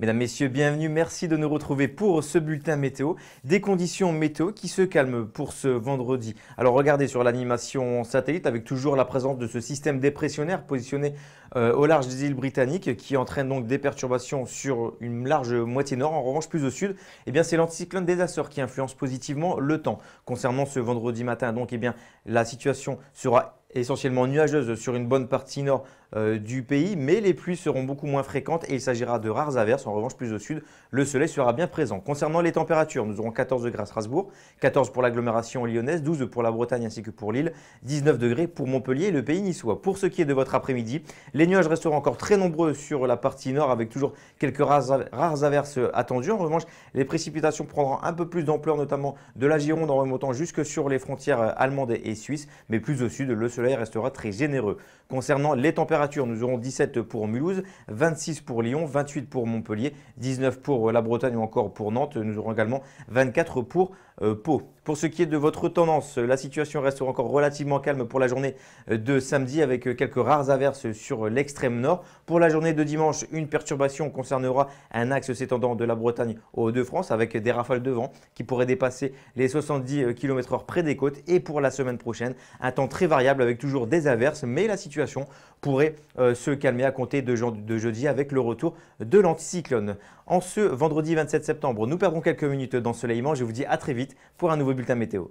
Mesdames, Messieurs, bienvenue. Merci de nous retrouver pour ce bulletin météo. Des conditions météo qui se calment pour ce vendredi. Alors regardez sur l'animation satellite avec toujours la présence de ce système dépressionnaire positionné euh, au large des îles britanniques qui entraîne donc des perturbations sur une large moitié nord. En revanche, plus au sud, eh bien c'est l'anticyclone des Açores qui influence positivement le temps. Concernant ce vendredi matin, donc eh bien la situation sera essentiellement nuageuse sur une bonne partie nord euh, du pays, mais les pluies seront beaucoup moins fréquentes et il s'agira de rares averses. En revanche, plus au sud, le soleil sera bien présent. Concernant les températures, nous aurons 14 degrés à Strasbourg, 14 pour l'agglomération lyonnaise, 12 pour la Bretagne ainsi que pour Lille, 19 degrés pour Montpellier et le pays niçois. Pour ce qui est de votre après-midi, les nuages resteront encore très nombreux sur la partie nord avec toujours quelques rares averses euh, attendues. En revanche, les précipitations prendront un peu plus d'ampleur, notamment de la Gironde en remontant jusque sur les frontières euh, allemandes et suisses, mais plus au sud, le soleil restera très généreux. Concernant les températures, nous aurons 17 pour Mulhouse, 26 pour Lyon, 28 pour Montpellier, 19 pour la Bretagne ou encore pour Nantes. Nous aurons également 24 pour euh, Pau. Pour ce qui est de votre tendance, la situation restera encore relativement calme pour la journée de samedi avec quelques rares averses sur l'extrême nord. Pour la journée de dimanche, une perturbation concernera un axe s'étendant de la Bretagne aux Hauts-de-France avec des rafales de vent qui pourraient dépasser les 70 km/h près des côtes. Et pour la semaine prochaine, un temps très variable avec toujours des averses, mais la situation pourrait euh, se calmer à compter de, jeudi avec le retour de l'anticyclone. En ce vendredi 27 septembre, nous perdons quelques minutes d'ensoleillement. Je vous dis à très vite pour un nouveau bulletin météo.